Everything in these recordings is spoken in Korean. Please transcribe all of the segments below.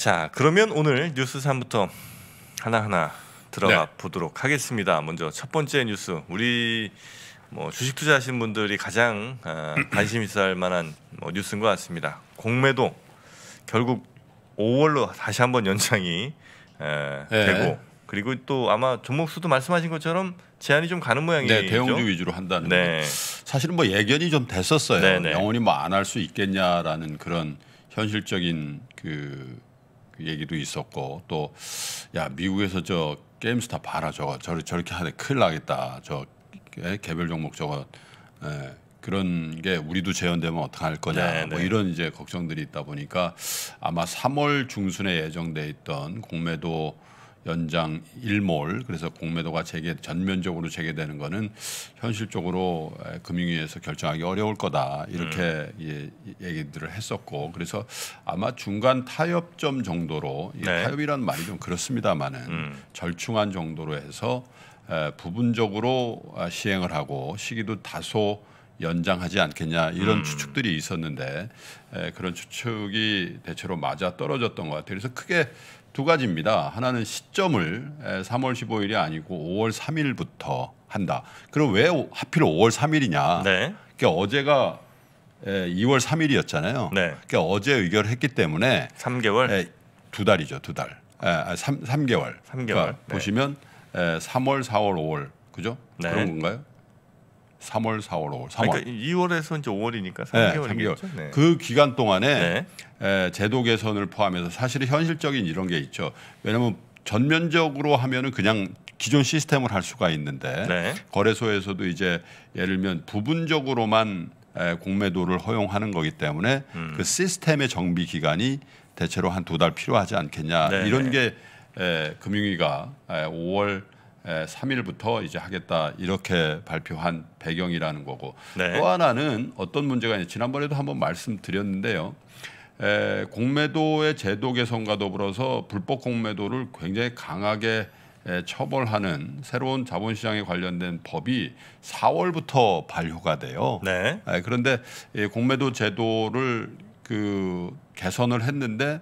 자, 그러면 오늘 뉴스 3부터 하나하나 들어가 네. 보도록 하겠습니다. 먼저 첫 번째 뉴스. 우리 뭐 주식 투자하신 분들이 가장 어, 관심 있어 할 만한 뭐 뉴스인 것 같습니다. 공매도 결국 5월로 다시 한번 연장이 에, 네. 되고 그리고 또 아마 종목수도 말씀하신 것처럼 제한이 좀 가는 모양이죠. 네, 대형주 위주로 한다는 네. 사실은 뭐 예견이 좀 됐었어요. 네네. 네. 영원히 뭐 안 할 수 있겠냐라는 그런 현실적인 그 얘기도 있었고 또 야 미국에서 저 게임스타 봐라 저거 저 저렇게 하네 큰일 나겠다 저 개별 종목 저거 에, 그런 게 우리도 재현되면 어떡할 거냐 네네. 뭐 네. 이런 이제 걱정들이 있다 보니까 아마 3월 중순에 예정돼 있던 공매도 연장 일몰 그래서 공매도가 재개 전면적으로 재개되는 거는 현실적으로 금융위에서 결정하기 어려울 거다 이렇게 음. 예, 얘기들을 했었고 그래서 아마 중간 타협점 정도로 네. 타협이란 말이 좀 그렇습니다만은 음. 절충한 정도로 해서 부분적으로 아, 시행을 하고 시기도 다소 연장하지 않겠냐 이런 음. 추측들이 있었는데 그런 추측이 대체로 맞아 떨어졌던 것 같아요. 그래서 크게 두 가지입니다. 하나는 시점을 3월 15일이 아니고 5월 3일부터 한다. 그럼 왜 하필 5월 3일이냐? 네. 그러니까 어제가 2월 3일이었잖아요. 네. 그러니까 어제 의결했기 때문에 3개월 두 달이죠, 두 달. 아, 3, 3개월. 3개월. 그러니까 네. 보시면 3월, 4월, 5월. 그죠? 그런 건가요? 3월, 4월, 5월, 3월. 그러니까 2월에서 이제 5월이니까 3개월이겠죠. 네, 3개월. 그 기간 동안에 네. 에, 제도 개선을 포함해서 사실 현실적인 이런 게 있죠. 왜냐하면 전면적으로 하면은 그냥 기존 시스템을 할 수가 있는데 네. 거래소에서도 이제 예를 들면 부분적으로만 에, 공매도를 허용하는 거기 때문에 음. 그 시스템의 정비 기간이 대체로 한 두 달 필요하지 않겠냐 네. 이런 게 에, 금융위가 에, 5월 3일부터 예, 이제 하겠다 이렇게 발표한 배경이라는 거고 네. 또 하나는 어떤 문제가 있냐 지난번에도 한번 말씀드렸는데요. 에, 예, 공매도의 제도 개선과 더불어서 불법 공매도를 굉장히 강하게 에, 예, 처벌하는 새로운 자본시장에 관련된 법이 4월부터 발효가 돼요. 네. 에, 그런데 이 공매도 제도를 그 개선을 했는데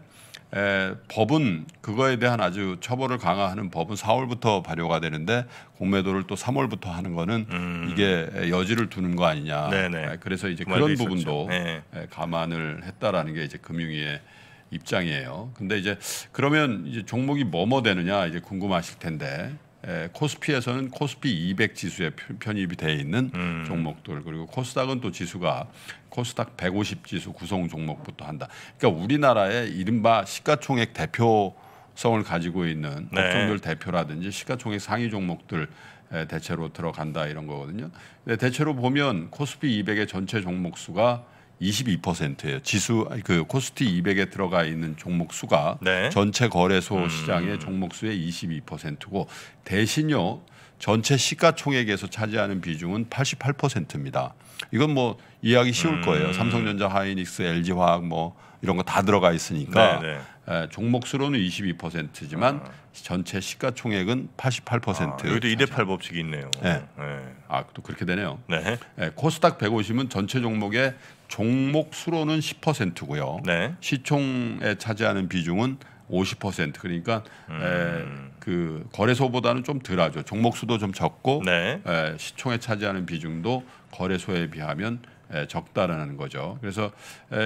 에, 법은 그거에 대한 아주 처벌을 강화하는 법은 4월부터 발효가 되는데 공매도를 또 3월부터 하는 거는 음. 이게 여지를 두는 거 아니냐. 네네. 그래서 이제 그 그런 부분도 네. 감안을 했다라는 게 이제 금융위의 입장이에요. 근데 이제 그러면 이제 종목이 뭐뭐 되느냐 이제 궁금하실 텐데 에, 예, 코스피에서는 코스피 200 지수에 편입이 돼 있는 음. 종목들 그리고 코스닥은 또 지수가 코스닥 150 지수 구성 종목부터 한다. 그러니까 우리나라의 이른바 시가총액 대표 성을 가지고 있는 네. 업종들 대표라든지 시가총액 상위 종목들 에, 대체로 들어간다 이런 거거든요. 근 대체로 보면 코스피 200의 전체 종목 수가 22%예요. 지수 그 코스피 200에 들어가 있는 종목 수가 네. 전체 거래소 음. 시장의 종목 수의 22%고 대신요. 전체 시가총액에서 차지하는 비중은 88%입니다. 이건 뭐 이해하기 쉬울 음. 거예요. 삼성전자, 하이닉스, LG화학 뭐 이런 거 다 들어가 있으니까 네네. 네. 종목수로는 22%지만 아. 전체 시가총액은 88%. 아, 여기도 2대 8 법칙이 있네요. 네. 네. 아또 그렇게 되네요. 네. 네. 코스닥 150은 전체 종목의 종목수로는 10%고요. 네. 시총에 차지하는 비중은 50% 그러니까 음. 에, 그 거래소보다는 좀 덜하죠. 종목수도 좀 적고 네. 에, 시총에 차지하는 비중도 거래소에 비하면 적다라는 거죠. 그래서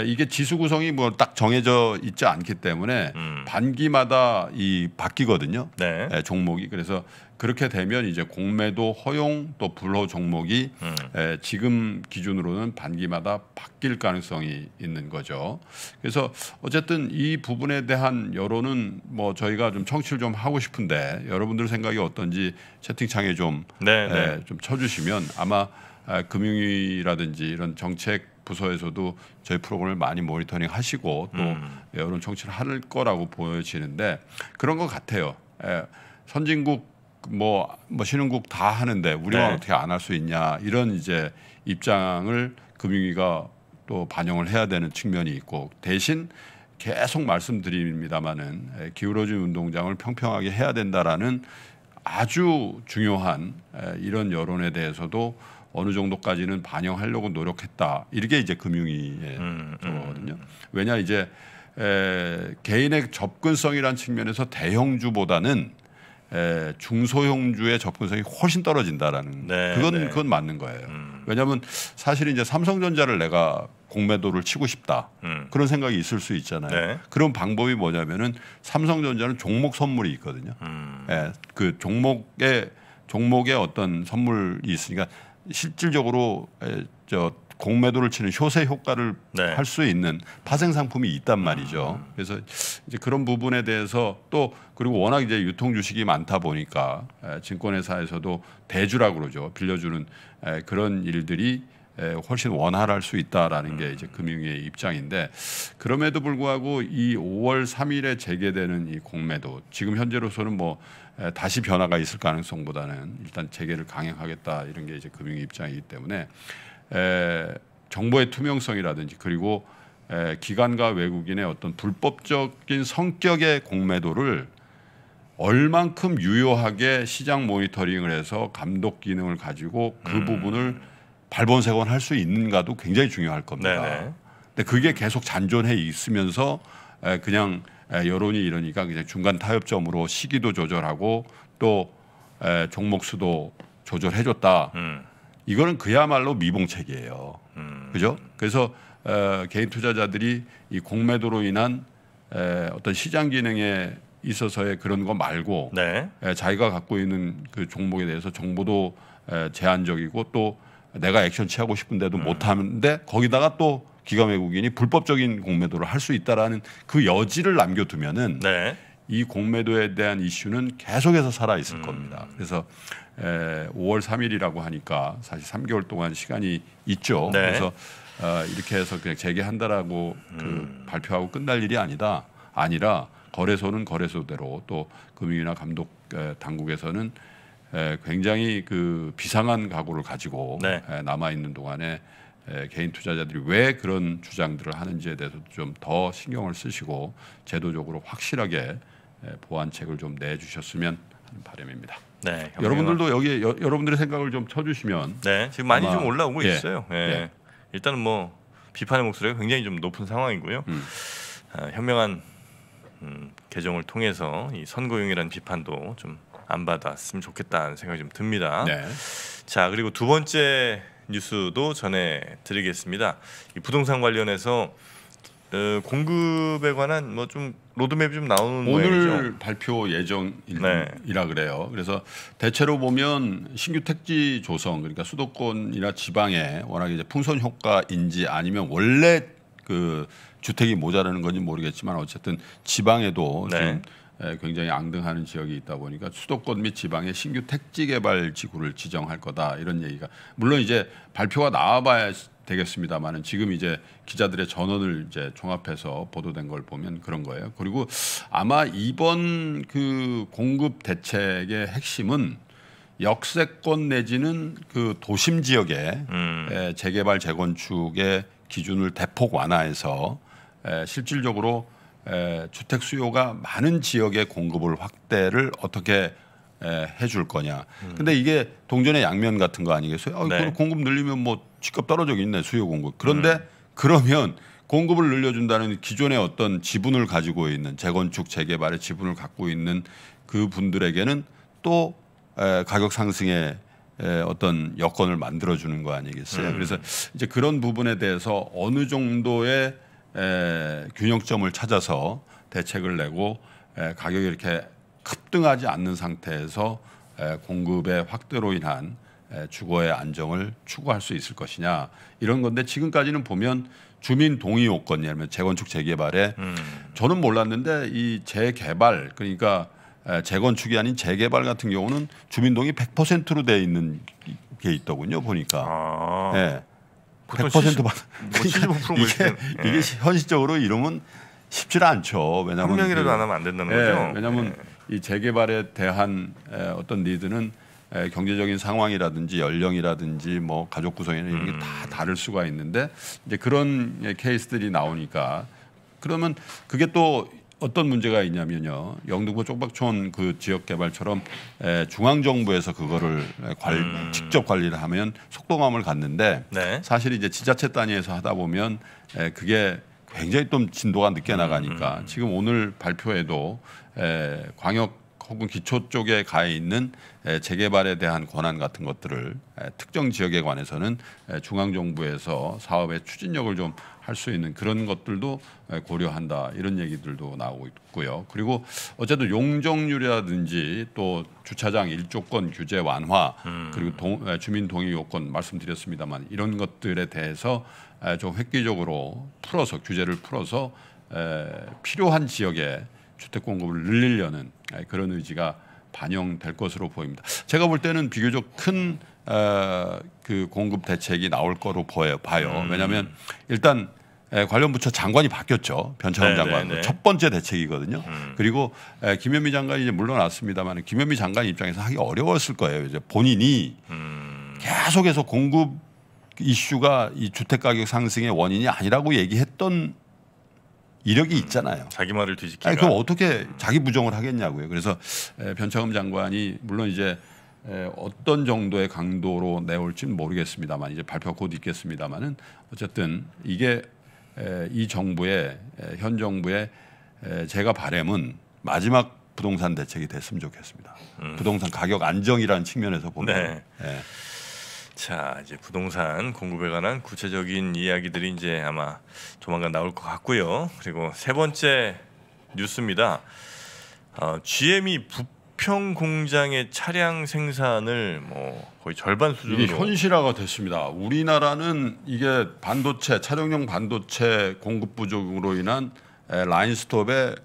이게 지수 구성이 뭐 딱 정해져 있지 않기 때문에 음. 반기마다 이 바뀌거든요. 네. 종목이 그래서 그렇게 되면 이제 공매도 허용 또 불허 종목이 음. 에, 지금 기준으로는 반기마다 바뀔 가능성이 있는 거죠. 그래서 어쨌든 이 부분에 대한 여론은 뭐 저희가 좀 청취를 좀 하고 싶은데 여러분들 생각이 어떤지 채팅창에 좀좀 네, 네. 쳐주시면 아마. 아, 금융위라든지 이런 정책 부서에서도 저희 프로그램을 많이 모니터링 하시고 또 음. 여론 청취를 할 거라고 보여지는데 그런 것 같아요. 예, 선진국 뭐, 뭐 신흥국 다 하는데 우리만 네. 어떻게 안 할 수 있냐 이런 이제 입장을 금융위가 또 반영을 해야 되는 측면이 있고 대신 계속 말씀드립니다마는 예, 기울어진 운동장을 평평하게 해야 된다라는 아주 중요한 예, 이런 여론에 대해서도 어느 정도까지는 반영하려고 노력했다. 이게 렇 이제 금융위거든요. 에 음, 음. 왜냐 이제 에, 개인의 접근성이란 측면에서 대형주보다는 에, 중소형주의 접근성이 훨씬 떨어진다라는 네, 그건 네. 그건 맞는 거예요. 음. 왜냐하면 사실 이제 삼성전자를 내가 공매도를 치고 싶다 음. 그런 생각이 있을 수 있잖아요. 네. 그런 방법이 뭐냐면은 삼성전자는 종목 선물이 있거든요. 음. 예, 그 종목의 종목의 어떤 선물이 있으니까 실질적으로 저 공매도를 치는 효세 효과를 네. 할수 있는 파생 상품이 있단 음. 말이죠. 그래서 이제 그런 부분에 대해서 또 그리고 워낙 이제 유통 주식이 많다 보니까 증권회사에서도 대주라 그러죠. 빌려주는 그런 일들이 훨씬 원활할 수 있다라는 게 이제 금융의 입장인데 그럼에도 불구하고 이 5월 3일에 재개되는 이 공매도 지금 현재로서는 뭐 다시 변화가 있을 가능성보다는 일단 재개를 강행하겠다 이런 게 이제 금융의 입장이기 때문에 정보의 투명성이라든지 그리고 기관과 외국인의 어떤 불법적인 성격의 공매도를 얼만큼 유효하게 시장 모니터링을 해서 감독 기능을 가지고 그 음. 부분을 발본색원 할수 있는가도 굉장히 중요할 겁니다. 네네. 네. 근데 그게 계속 잔존해 있으면서 그냥 여론이 이러니까 그냥 중간 타협점으로 시기도 조절하고 또 종목 수도 조절해줬다. 음. 이거는 그야말로 미봉책이에요. 음. 그죠? 그래서 개인 투자자들이 이 공매도로 인한 어떤 시장 기능에 있어서의 그런 거 말고 네. 자기가 갖고 있는 그 종목에 대해서 정보도 제한적이고 또 내가 액션 취하고 싶은데도 음. 못하는데 거기다가 또기가 외국인이 불법적인 공매도를 할 수 있다라는 그 여지를 남겨두면은 네. 이 공매도에 대한 이슈는 계속해서 살아 있을 음. 겁니다. 그래서 에, 5월 3일이라고 하니까 사실 3개월 동안 시간이 있죠. 네. 그래서 어, 이렇게 해서 그냥 재개한다라고 그 음. 그 발표하고 끝날 일이 아니다 아니라 거래소는 거래소대로 또 금융이나 감독 에, 당국에서는 예, 굉장히 그 비상한 각오를 가지고 네. 예, 남아 있는 동안에 예, 개인 투자자들이 왜 그런 주장들을 하는지에 대해서도 좀더 신경을 쓰시고 제도적으로 확실하게 보완책을 좀 내주셨으면 하는 바람입니다. 네, 여러분들도 여기 여, 러분들의 생각을 좀 쳐주시면 네, 지금 많이 좀 올라오고 예, 있어요. 예. 예. 일단은 뭐 비판의 목소리가 굉장히 좀 높은 상황이고요. 음. 아, 현명한 음, 개정을 통해서 이 선거용이라는 비판도 좀안 받았으면 좋겠다는 생각이 좀 듭니다. 네. 자 그리고 두 번째 뉴스도 전해드리겠습니다. 이 부동산 관련해서 어, 공급에 관한 뭐 좀 로드맵이 좀 나오는 오늘 모양이죠? 발표 예정이라 네. 그래요. 그래서 대체로 보면 신규 택지 조성 그러니까 수도권이나 지방에 워낙 이제 풍선 효과인지 아니면 원래 그 주택이 모자라는 건지 모르겠지만 어쨌든 지방에도 네. 좀 굉장히 앙등하는 지역이 있다 보니까 수도권 및지방의 신규 택지 개발 지구를 지정할 거다 이런 얘기가 물론 이제 발표가 나와봐야 되겠습니다만은 지금 이제 기자들의 전원을 이제 종합해서 보도된 걸 보면 그런 거예요. 그리고 아마 이번 그 공급 대책의 핵심은 역세권 내지는 그 도심 지역의 음. 재개발 재건축의 기준을 대폭 완화해서 실질적으로 에, 주택 수요가 많은 지역의 공급을 확대를 어떻게 에, 해줄 거냐. 음. 근데 이게 동전의 양면 같은 거 아니겠어요? 아, 네. 공급 늘리면 뭐 집값 떨어져 있네 수요 공급. 그런데 음. 그러면 공급을 늘려준다는 기존의 어떤 지분을 가지고 있는 재건축 재개발의 지분을 갖고 있는 그 분들에게는 또 에, 가격 상승에 어떤 여건을 만들어주는 거 아니겠어요? 음. 그래서 이제 그런 부분에 대해서 어느 정도의 에, 균형점을 찾아서 대책을 내고 에, 가격이 이렇게 급등하지 않는 상태에서 에, 공급의 확대로 인한 에, 주거의 안정을 추구할 수 있을 것이냐 이런 건데 지금까지는 보면 주민 동의 요건 이아니면 재건축 재개발에 음. 저는 몰랐는데 이 재개발 그러니까 에, 재건축이 아닌 재개발 같은 경우는 주민 동의 100%로 돼 있는 게 있더군요 보니까 아. 예. 100% 받아. 75% 이게, 이게 예. 현실적으로 이러면 쉽지는 않죠. 왜냐면한 명이라도 그, 안 하면 안 된다는 예, 거죠. 왜냐면 예. 이 재개발에 대한 어떤 니드는 경제적인 상황이라든지 연령이라든지 뭐 가족 구성이나 이런 게다 음. 다를 수가 있는데 이제 그런 예, 케이스들이 나오니까 그러면 그게 또 어떤 문제가 있냐면요. 영등포 쪽박촌 그 지역 개발처럼 에, 중앙 정부에서 그거를 관, 음. 직접 관리를 하면 속도감을 갖는데 네. 사실 이제 지자체 단위에서 하다 보면 에, 그게 굉장히 좀 진도가 늦게 나가니까 음. 음, 음. 지금 오늘 발표에도 에, 광역 혹은 기초 쪽에 가 있는 재개발에 대한 권한 같은 것들을 특정 지역에 관해서는 중앙 정부에서 사업의 추진력을 좀 할수 있는 그런 것들도 고려한다 이런 얘기들도 나오고 있고요. 그리고 어쨌든 용적률이라든지 또 주차장 일조권 규제 완화 음. 그리고 동, 주민 동의 요건 말씀드렸습니다만 이런 것들에 대해서 좀 획기적으로 풀어서 규제를 풀어서 필요한 지역에 주택 공급을 늘리려는 그런 의지가 반영될 것으로 보입니다. 제가 볼 때는 비교적 큰 어, 그 공급 대책이 나올 거로 보여 봐요. 음. 왜냐하면 일단 에, 관련 부처 장관이 바뀌었죠. 변창흠 네, 장관 네, 네. 첫 번째 대책이거든요. 음. 그리고 에, 김현미 장관이 이제 물러났습니다만 김현미 장관 입장에서 하기 어려웠을 거예요. 이제 본인이 음. 계속해서 공급 이슈가 이 주택 가격 상승의 원인이 아니라고 얘기했던 이력이 음. 있잖아요. 자기 말을 뒤집기. 그럼 어떻게 음. 자기 부정을 하겠냐고요. 그래서 에, 변창흠 장관이 물론 이제 어떤 정도의 강도로 내올지는 모르겠습니다만 이제 발표 곧 있겠습니다만은 어쨌든 이게 이 정부의 현 정부의 제가 바램은 마지막 부동산 대책이 됐으면 좋겠습니다. 음. 부동산 가격 안정이라는 측면에서 보면. 네. 예. 자 이제 부동산 공급에 관한 구체적인 이야기들이 이제 아마 조만간 나올 것 같고요. 그리고 세 번째 뉴스입니다. 어, GM이 부, 수평 공장의 차량 생산을 뭐 거의 절반 수준으로 이게 현실화가 됐습니다. 우리나라는 이게 반도체 차량용 반도체 공급 부족으로 인한 라인 스톱에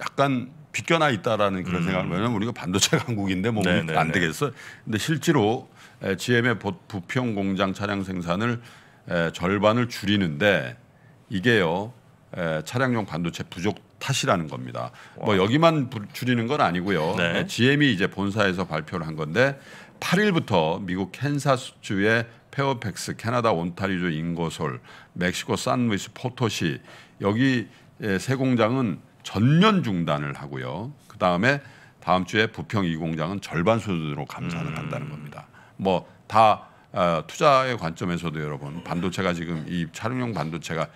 약간 비껴나 있다라는 그런 음. 생각을 왜냐면 우리가 반도체 강국인데 뭐안 네, 네, 네. 되겠어. 근데 실제로 GM의 부평 공장 차량 생산을 절반을 줄이는데 이게요 차량용 반도체 부족 탓이라는 겁니다. 뭐 와. 뭐 여기만 줄이는 건 아니고요. 네. GM이 네, 이제 본사에서 발표를 한 건데 8일부터 미국 캔사스주의 페어팩스, 캐나다 온타리주 인고솔, 멕시코 산루이스 포토시 여기 세 공장은 전면 중단을 하고요. 그 다음에 다음 주에 부평 이 공장은 절반 수준으로 감산을 음. 한다는 겁니다. 뭐다 어, 아, 투자의 관점에서도 여러분 반도체가 지금 이 촬영용 반도체가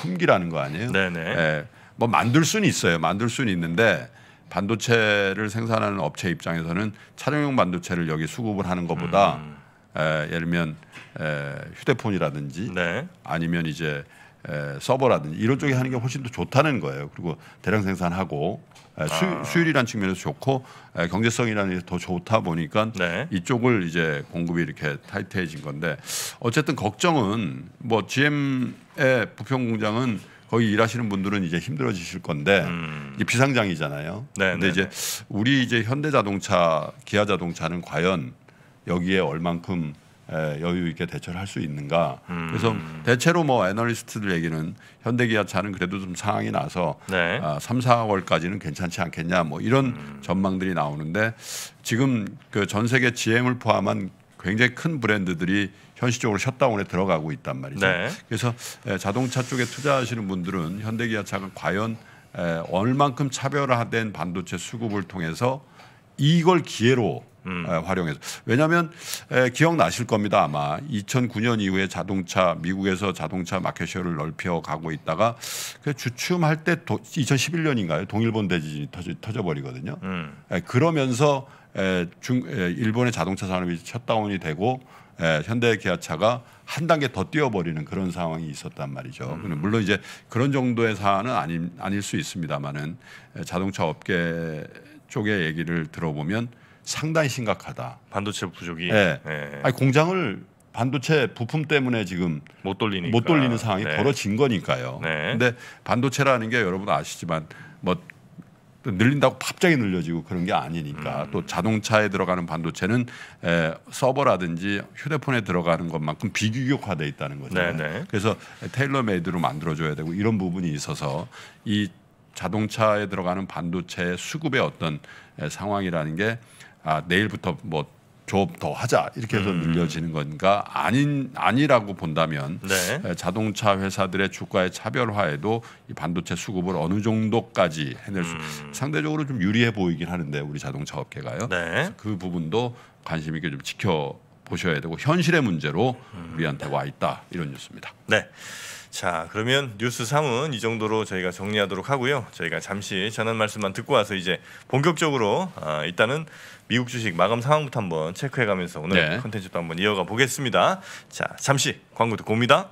품귀라는 거 아니에요? 네네. 예, 뭐 만들 수는 있어요. 만들 수는 있는데 반도체를 생산하는 업체 입장에서는 차량용 반도체를 여기 수급을 하는 것보다 음. 에, 예를 들면 에, 휴대폰이라든지 네. 아니면 이제 에, 서버라든지 이런 쪽에 하는 게 훨씬 더 좋다는 거예요. 그리고 대량 생산하고 에, 수, 아. 수율이라는 측면에서 좋고 에, 경제성이라는 게 더 좋다 보니까 네. 이쪽을 이제 공급이 이렇게 타이트해진 건데 어쨌든 걱정은 뭐 GM의 부평 공장은 거기 일하시는 분들은 이제 힘들어지실 건데 음. 이게 비상장이잖아요. 네 근데 네, 이제 네. 우리 이제 현대자동차, 기아자동차는 과연 여기에 얼만큼 여유 있게 대처를 할 수 있는가. 음. 그래서 대체로 뭐 애널리스트들 얘기는 현대기아차는 그래도 좀 상황이 나서 네. 아, 3, 4월까지는 괜찮지 않겠냐 뭐 이런 음. 전망들이 나오는데 지금 그 전 세계 GM을 포함한 굉장히 큰 브랜드들이 현실적으로 셧다운에 들어가고 있단 말이죠. 네. 그래서 자동차 쪽에 투자하시는 분들은 현대기아차가 과연 얼만큼 차별화된 반도체 수급을 통해서 이걸 기회로 음. 활용해서 왜냐하면 기억나실 겁니다 아마 2009년 이후에 자동차 미국에서 자동차 마켓쉐를 넓혀 가고 있다가 그 주춤할 때 2011년인가요 동일본 대지진이 터져, 버리거든요 음. 그러면서 에, 중 에, 일본의 자동차 산업이 셧다운이 되고 에, 현대 기아차가 한 단계 더 뛰어버리는 그런 상황이 있었단 말이죠. 음. 물론 이제 그런 정도의 사안은 아니, 아닐 수 있습니다만은 자동차 업계 쪽의 얘기를 들어보면 상당히 심각하다. 반도체 부족이. 네. 네. 아니 공장을 반도체 부품 때문에 지금 못 돌리니까 못 돌리는 상황이 네. 벌어진 거니까요. 네. 근데 반도체라는 게 여러분 아시지만 뭐또 늘린다고 갑자기 늘려지고 그런 게 아니니까 음. 또 자동차에 들어가는 반도체는 에, 서버라든지 휴대폰에 들어가는 것만큼 비규격화돼 있다는 거죠. 네, 네. 그래서 테일러메이드로 만들어줘야 되고 이런 부분이 있어서 이 자동차에 들어가는 반도체 수급의 어떤 에, 상황이라는 게 아, 내일부터 뭐 좀더 하자 이렇게 해서 음. 밀려지는 음. 건가 아닌 아니라고 본다면 네. 자동차 회사들의 주가의 차별화에도 이 반도체 수급을 어느 정도까지 해낼 수 음. 상대적으로 좀 유리해 보이긴 하는데 우리 자동차 업계가요. 네. 그 부분도 관심 있게 좀 지켜 보셔야 되고 현실의 문제로 음. 우리한테 와 있다 이런 뉴스입니다. 네. 자, 그러면 뉴스 3은 이 정도로 저희가 정리하도록 하고요. 저희가 잠시 전한 말씀만 듣고 와서 이제 본격적으로 아, 일단은 미국 주식 마감 상황부터 한번 체크해 가면서 오늘 네. 컨텐츠도 한번 이어가 보겠습니다. 자, 잠시 광고 듣고 옵니다.